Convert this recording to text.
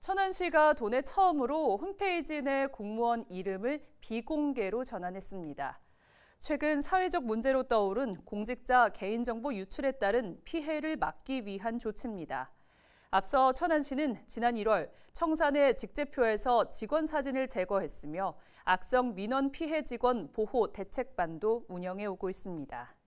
천안시가 도내 처음으로 홈페이지 내 공무원 이름을 비공개로 전환했습니다. 최근 사회적 문제로 떠오른 공직자 개인정보 유출에 따른 피해를 막기 위한 조치입니다. 앞서 천안시는 지난 1월 청산의 직제표에서 직원 사진을 제거했으며 악성 민원 피해 직원 보호 대책반도 운영해 오고 있습니다.